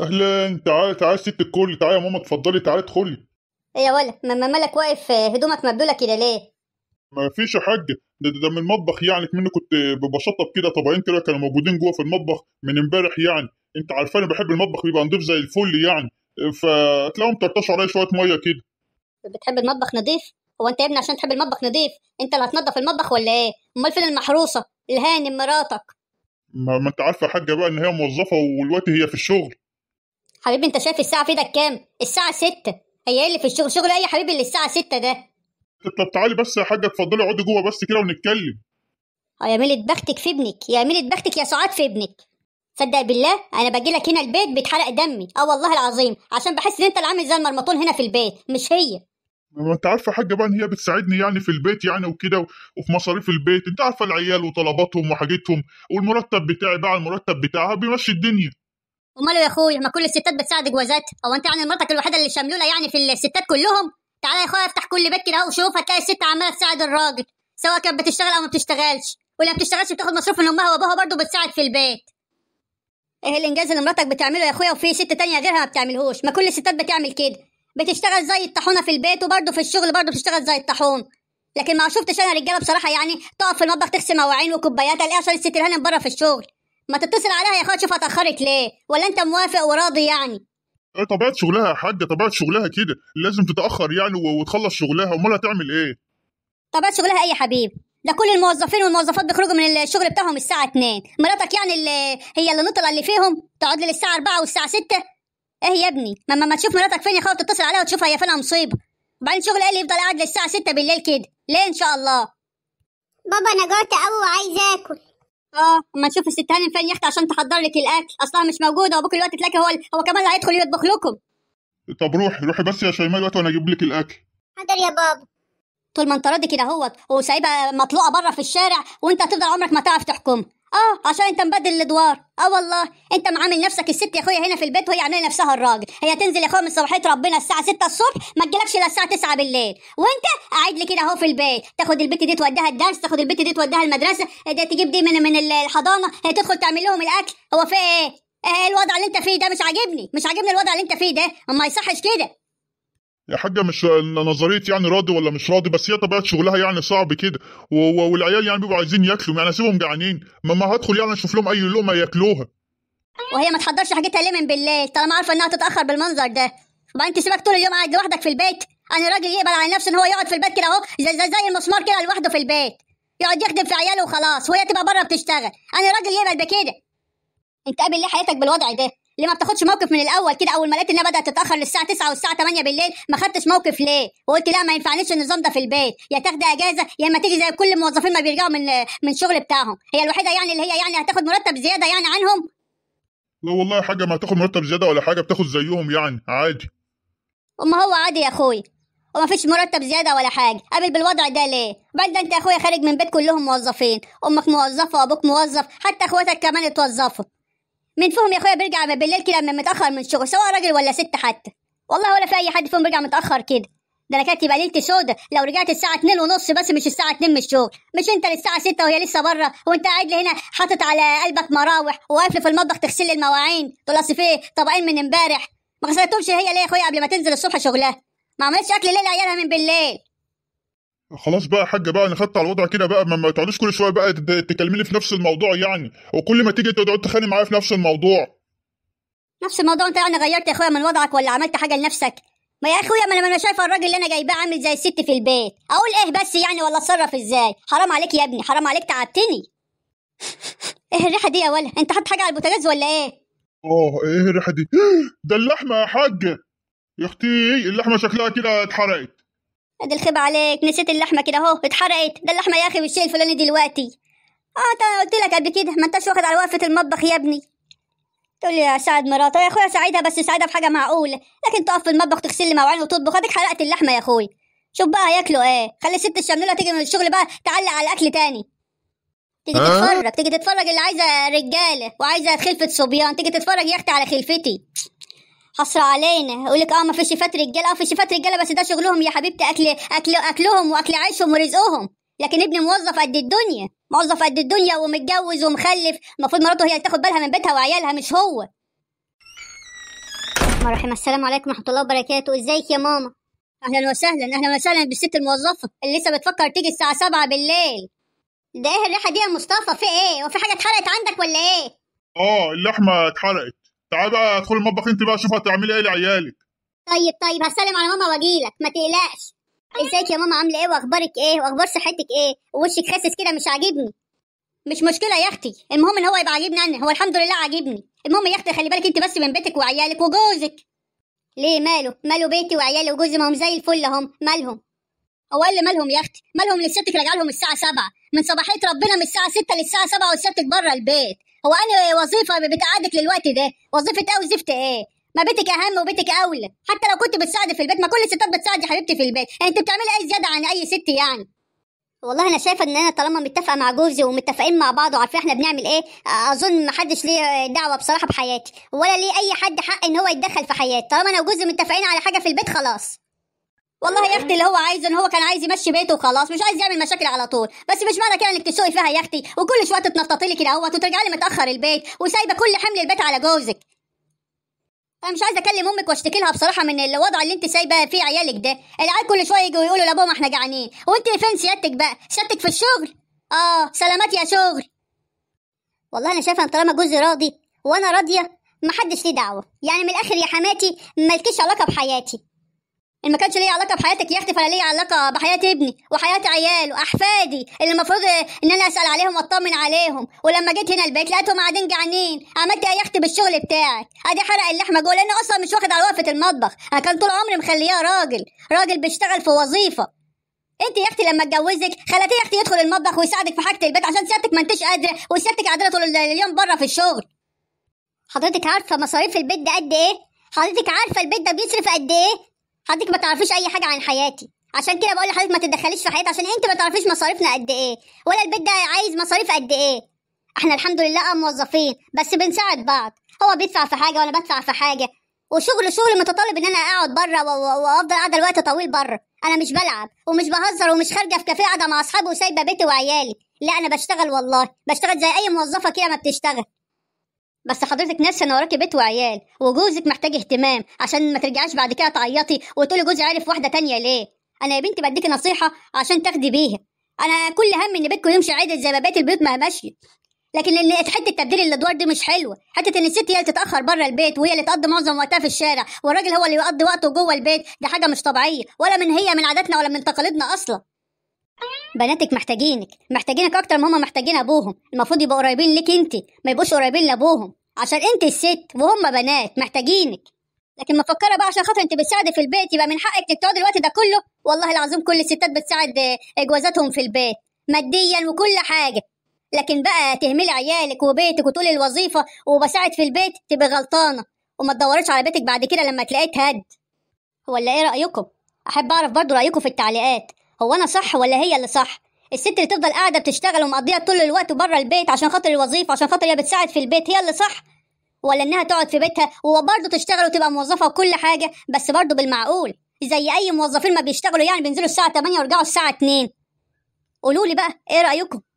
اهلا تعالى تعالى ست الكل تعالى يا ماما اتفضلي تعالى ادخلي ايه يا ولا ما مالك واقف هدومك مبلوله كده ليه ما فيش يا حاجه ده, ده, ده من المطبخ يعني كمان كنت بشطب كده طبعين كده كانوا موجودين جوه في المطبخ من امبارح يعني انت عارفاني بحب المطبخ بيبقى نضيف زي الفل يعني فتلاقيهم طرطشوا عليا شويه ميه كده بتحب المطبخ نضيف هو انت يا ابني عشان تحب المطبخ نضيف انت اللي هتنضف المطبخ ولا ايه امال فين المحروسه الهانم مراتك ما, ما انت عارفه يا حاجه بقى ان هي موظفه والوقت هي في الشغل حبيبي انت شايف الساعه في ايدك كام الساعه 6 هي ايه اللي في الشغل شغل ايه يا حبيبي اللي الساعه 6 ده طب تعالي بس يا حاجه اتفضلي اقعدي جوه بس كده ونتكلم اه يا ميلة بختك في ابنك يا ميلة بختك يا سعاد في ابنك صدق بالله انا باجي لك هنا البيت بيتحرق دمي اه والله العظيم عشان بحس ان انت اللي عامل زي المرمطون هنا في البيت مش هي ما انت عارفه حاجه بقى ان هي بتساعدني يعني في البيت يعني وكده وفي مصاريف البيت انت عارفه العيال وطلباتهم وحاجتهم والمرتب بتاعي بقى المرتب بتاعها بيمشي الدنيا امال يا اخويا ما كل الستات بتساعد جوازاتها هو انت يعني مرتك الوحيده اللي شاملوله يعني في الستات كلهم تعالى يا اخويا افتح كل بيت كده وشوف هتلاقي الست عماله تساعد الراجل سواء كانت بتشتغل او ما بتشتغلش واللي ما بتشتغلش بتاخد مصروف من امها وابوها برضه بتساعد في البيت ايه الانجاز اللي مراتك بتعمله يا اخويا وفي ست تانية غيرها ما بتعملهوش ما كل الستات بتعمل كده بتشتغل زي الطاحونه في البيت وبرضه في الشغل برضه بتشتغل زي الطاحون لكن ما شفتش انا رجاله بصراحه يعني تقف في المطبخ تغسل مواعين وكوبايات الاقي عشان الست الهانم بره في الشغل ما تتصل عليها يا اخويا تشوف هتاخرك ليه ولا انت موافق وراضي يعني ايه طبيعه شغلها يا حاجه طبيعه شغلها كده لازم تتاخر يعني وتخلص شغلها امال هتعمل ايه طبيعه شغلها ايه يا حبيبي ده كل الموظفين والموظفات بيخرجوا من الشغل بتاعهم الساعه 2 مراتك يعني اللي هي اللي نطلع اللي فيهم تقعد لي للساعة 4 والساعه 6 ايه يا ابني ما ما, ما تشوف مراتك فين يا خالد تتصل عليها وتشوفها هي فينها مصيبه وبعدين شغل ايه اللي يفضل قاعد للساعه 6 بالليل كده ليه ان شاء الله بابا انا جعت قوي وعايز اكل اه اما تشوف الست هانم فين يا اختي عشان تحضر لك الاكل اصلها مش موجوده وابوك الوقت تلاقي هو هو كمان اللي هيدخل يطبخ لكم طب روحي روحي بس يا شيماء دلوقتي وانا اجيب لك الاكل حاضر يا بابا طول ما انت راضي كده اهوت وسايبها مطلوقه بره في الشارع وانت هتفضل عمرك ما تعرف تحكمها اه عشان انت مبدل الادوار اه والله انت معامل نفسك الست يا اخويا هنا في البيت وهي عامله نفسها الراجل هي تنزل يا اخويا من صباحيه ربنا الساعه 6 الصبح ما تجيلكش الا الساعه 9 بالليل وانت قاعد لي كده اهو في البيت تاخد البت دي توديها الدرس تاخد البت دي توديها المدرسه إيه ده تجيب دي من من الحضانه هي إيه، تدخل تعمل لهم الاكل هو في إيه؟, ايه الوضع اللي انت فيه ده مش عاجبني مش عاجبني الوضع اللي انت فيه ده ما يصحش كده يا حاجه مش نظريه يعني راضي ولا مش راضي بس هي طبيعه شغلها يعني صعب كده والعيال يعني بيبقوا عايزين ياكلوا يعني اسيبهم جعانين ما, ما هدخل يعني اشوف لهم اي لقمه ياكلوها وهي ما تحضرش حاجتها ليه من بالليل طالما عارفه انها تتاخر بالمنظر ده وبعدين تسيبك طول اليوم قاعد لوحدك في البيت انا راجل يقبل على نفسه ان هو يقعد في البيت كده اهو زي, زي, زي المسمار كده لوحده في البيت يقعد يخدم في عياله وخلاص وهي تبقى بره بتشتغل انا راجل يقبل بكده انت قابل ليه حياتك بالوضع ده ليه ما بتاخدش موقف من الاول كده اول ما لقيت انها بدات تتاخر للساعه 9 والساعه 8 بالليل ما خدتش موقف ليه وقلت لا ما ينفعنيش النظام ده في البيت يا تاخدي اجازه يا اما تيجي زي كل الموظفين ما بيرجعوا من من الشغل بتاعهم هي الوحيده يعني اللي هي يعني هتاخد مرتب زياده يعني عنهم لا والله حاجه ما هتاخد مرتب زياده ولا حاجه بتاخد زيهم يعني عادي وما هو عادي يا اخوي وما فيش مرتب زياده ولا حاجه قابل بالوضع ده ليه بعد ده انت يا اخويا خارج من بيت كلهم موظفين امك موظفه وابوك موظف حتى اخواتك كمان اتوظفوا من فيهم يا اخويا بيرجع بالليل كده متاخر من الشغل سواء راجل ولا ست حتى والله ولا في اي حد فيهم بيرجع متاخر كده ده انا كانت تبقى ليلتي سودة لو رجعت الساعة اتنين ونص بس مش الساعة اتنين من الشغل مش انت للساعة ستة وهي لسه بره وانت قاعد لي هنا حاطط على قلبك مراوح وقافل في المطبخ تغسل لي المواعين تقول اصل في طبقين من امبارح ما غسلتهمش هي ليه يا اخويا قبل ما تنزل الصبح شغلها ما عملتش اكل ليل عيالها من بالليل خلاص بقى يا حاجه بقى انا خدت على الوضع كده بقى ما تقعديش كل شويه بقى تكلميني في نفس الموضوع يعني وكل ما تيجي تقعد تخلي معايا في نفس الموضوع نفس الموضوع انت يعني غيرت يا اخويا من وضعك ولا عملت حاجه لنفسك ما يا اخويا ما انا شايفه الراجل اللي انا جايباه عامل زي الست في البيت اقول ايه بس يعني ولا اتصرف ازاي حرام عليك يا ابني حرام عليك تعبتني ايه الريحه دي يا ولا انت حاطط حاجه على البوتاجاز ولا ايه اه ايه الريحه دي ده اللحمه يا حاجه يا اختي اللحمه شكلها كده اتحرقت ادي الخيب عليك نسيت اللحمه كده اهو اتحرقت ده اللحمه يا اخي بالشيء الفلاني دلوقتي اه انا قلت لك قبل كده ما انتش واخد على وقفه المطبخ يا ابني تقول لي يا سعد مراتها أيوة يا اخويا ساعدها بس ساعدها بحاجه معقوله لكن تقف في المطبخ تغسل لي مواعين وتطبخ اديك حرقت اللحمه يا اخويا شوف بقى هياكلوا ايه خلي الست الشملوله تيجي من الشغل بقى تعلق على الاكل تاني تيجي تتفرج تيجي تتفرج اللي عايزه رجاله وعايزه خلفه صبيان تيجي تتفرج يا اختي على خلفتي حصر علينا يقول لك اه ما فيش فات رجاله اه فيش فات رجاله بس ده شغلهم يا حبيبتي اكل اكل اكلهم واكل عيشهم ورزقهم لكن ابني موظف قد الدنيا موظف قد الدنيا ومتجوز ومخلف المفروض مراته هي اللي تاخد بالها من بيتها وعيالها مش هو مرحبا السلام عليكم ورحمه الله وبركاته ازيك يا ماما اهلا وسهلا اهلا وسهلا بالست الموظفه اللي لسه بتفكر تيجي الساعه 7 بالليل ده ايه الريحه دي يا مصطفى في ايه وفي حاجه اتحرقت عندك ولا ايه اه اللحمه اتحرقت تعالى بقى ادخل المطبخ انت بقى شوف هتعملي ايه لعيالك طيب طيب هسلم على ماما واجيلك ما تقلقش ازيك يا ماما عامله ايه واخبارك ايه واخبار صحتك ايه ووشك خاسس كده مش عاجبني مش مشكله يا اختي المهم ان هو يبقى عاجبني انا هو الحمد لله عاجبني المهم يا اختي خلي بالك انت بس من بيتك وعيالك وجوزك ليه ماله ماله بيتي وعيالي وجوزي ما هم زي الفل هم مالهم هو قال لي مالهم يا اختي مالهم لستك راجع لهم الساعه 7 من صباحيه ربنا من الساعه 6 للساعه 7 وستك بره البيت هو انا وظيفه بتقعدك للوقت ده وظيفه او زفت ايه ما بيتك اهم وبيتك اولى حتى لو كنت بتساعدي في البيت ما كل الستات بتساعدي حبيبتي في البيت يعني انت بتعملي اي زياده عن اي ست يعني والله انا شايفه ان انا طالما متفقه مع جوزي ومتفقين مع بعض وعارفين احنا بنعمل ايه اظن ما حدش ليه دعوه بصراحه بحياتي ولا ليه اي حد حق ان هو يتدخل في حياتي طالما انا وجوزي متفقين على حاجه في البيت خلاص والله يا اختي آه. اللي هو عايزه ان هو كان عايز يمشي بيته وخلاص مش عايز يعمل مشاكل على طول بس مش معنى كده انك تسوقي فيها يا اختي وكل شويه تتنططي لي كده اهوت وترجعي لي متاخر البيت وسايبه كل حمل البيت على جوزك انا مش عايزه اكلم امك واشتكي لها بصراحه من الوضع اللي انت سايبه فيه عيالك ده العيال كل شويه يجوا يقولوا لابوهم احنا جعانين وانت فين سيادتك بقى سيادتك في الشغل اه سلامات يا شغل والله انا شايفه ان طالما جوزي راضي وانا راضيه محدش ليه دعوه يعني من الاخر يا حماتي مالكيش علاقه بحياتي ان ما كانش ليا علاقه بحياتك يا اختي فانا ليا علاقه بحياه ابني وحياه عياله واحفادي اللي المفروض ان انا اسال عليهم واطمن عليهم ولما جيت هنا البيت لقيتهم قاعدين جعانين عملت ايه يا اختي بالشغل بتاعك ادي حرق اللحمه جوه لاني اصلا مش واخد على وقفه المطبخ انا كان طول عمري مخلياه راجل راجل بيشتغل في وظيفه انت يا اختي لما اتجوزك خلتيه يا اختي يدخل المطبخ ويساعدك في حاجه البيت عشان سيادتك ما انتش قادره وسيادتك قاعده طول اليوم بره في الشغل حضرتك عارفه مصاريف البيت ده قد ايه حضرتك عارفه البيت ده بيصرف قد ايه حضرتك ما تعرفيش اي حاجه عن حياتي عشان كده بقول لحضرتك ما تتدخليش في حياتي عشان انت ما تعرفيش مصاريفنا قد ايه ولا البيت ده عايز مصاريف قد ايه احنا الحمد لله أه موظفين بس بنساعد بعض هو بيدفع في حاجه وانا بدفع في حاجه وشغل شغل متطلب ان انا اقعد بره وافضل قاعده الوقت طويل بره انا مش بلعب ومش بهزر ومش خارجه في كافيه قاعده مع اصحابي وسايبه بيتي وعيالي لا انا بشتغل والله بشتغل زي اي موظفه كده ما بتشتغل بس حضرتك ناسي انا وراكي بيت وعيال وجوزك محتاج اهتمام عشان ما ترجعيش بعد كده تعيطي وتقولي جوزي عارف واحده تانية ليه انا يا بنتي بديكي نصيحه عشان تاخدي بيها انا كل هم ان بيتكم يمشي عادي زي ما بيت البيوت ما ماشيه لكن ان حته تبديل الادوار دي مش حلوه حته ان الست هي اللي تتاخر بره البيت وهي اللي تقضي معظم وقتها في الشارع والراجل هو اللي يقضي وقته جوه البيت دي حاجه مش طبيعيه ولا من هي من عاداتنا ولا من تقاليدنا اصلا بناتك محتاجينك محتاجينك اكتر ما هما محتاجين ابوهم المفروض يبقوا قريبين ليك انت ما يبقوش قريبين لابوهم عشان انت الست وهم بنات محتاجينك لكن مفكره بقى عشان خاطر انت بتساعدي في البيت يبقى من حقك تقعدي الوقت ده كله والله العظيم كل الستات بتساعد جوازاتهم في البيت ماديا وكل حاجه لكن بقى تهملي عيالك وبيتك وتقولي الوظيفه وبساعد في البيت تبقى غلطانه وما تدوريش على بيتك بعد كده لما تلاقيه اتهد ولا ايه رايكم احب اعرف برضو رايكم في التعليقات هو انا صح ولا هي اللي صح الست اللي تفضل قاعده بتشتغل ومقضيها طول الوقت بره البيت عشان خاطر الوظيفه عشان خاطر هي بتساعد في البيت هي اللي صح ولا انها تقعد في بيتها وبرضه تشتغل وتبقى موظفه وكل حاجه بس برضه بالمعقول زي اي موظفين ما بيشتغلوا يعني بينزلوا الساعه 8 ويرجعوا الساعه 2 قولوا لي بقى ايه رايكم